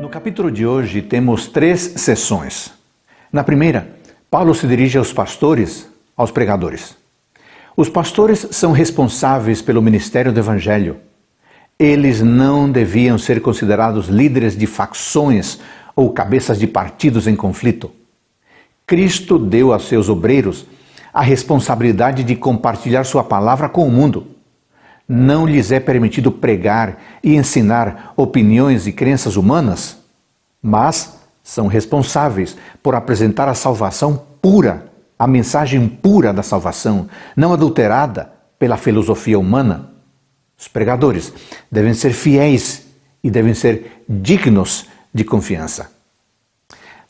No capítulo de hoje temos três sessões. Na primeira, Paulo se dirige aos pastores, aos pregadores. Os pastores são responsáveis pelo ministério do evangelho. Eles não deviam ser considerados líderes de facções ou cabeças de partidos em conflito. Cristo deu a seus obreiros a responsabilidade de compartilhar sua palavra com o mundo não lhes é permitido pregar e ensinar opiniões e crenças humanas, mas são responsáveis por apresentar a salvação pura, a mensagem pura da salvação, não adulterada pela filosofia humana. Os pregadores devem ser fiéis e devem ser dignos de confiança.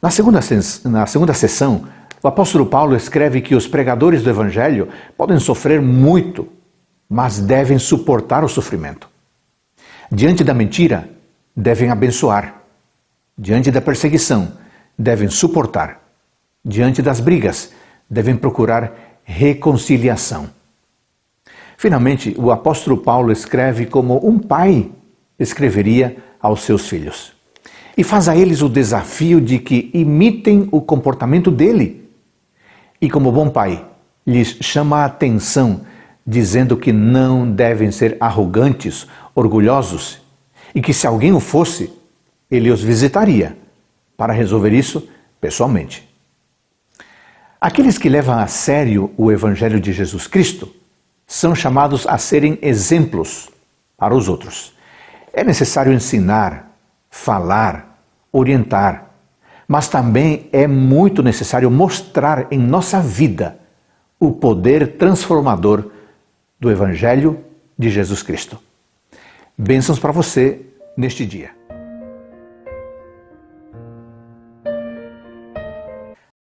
Na segunda, na segunda sessão, o apóstolo Paulo escreve que os pregadores do Evangelho podem sofrer muito mas devem suportar o sofrimento. Diante da mentira, devem abençoar. Diante da perseguição, devem suportar. Diante das brigas, devem procurar reconciliação. Finalmente, o apóstolo Paulo escreve como um pai escreveria aos seus filhos. E faz a eles o desafio de que imitem o comportamento dele. E, como bom pai, lhes chama a atenção dizendo que não devem ser arrogantes, orgulhosos e que se alguém o fosse, ele os visitaria para resolver isso pessoalmente. Aqueles que levam a sério o Evangelho de Jesus Cristo são chamados a serem exemplos para os outros. É necessário ensinar, falar, orientar, mas também é muito necessário mostrar em nossa vida o poder transformador do Evangelho de Jesus Cristo. Bênçãos para você neste dia.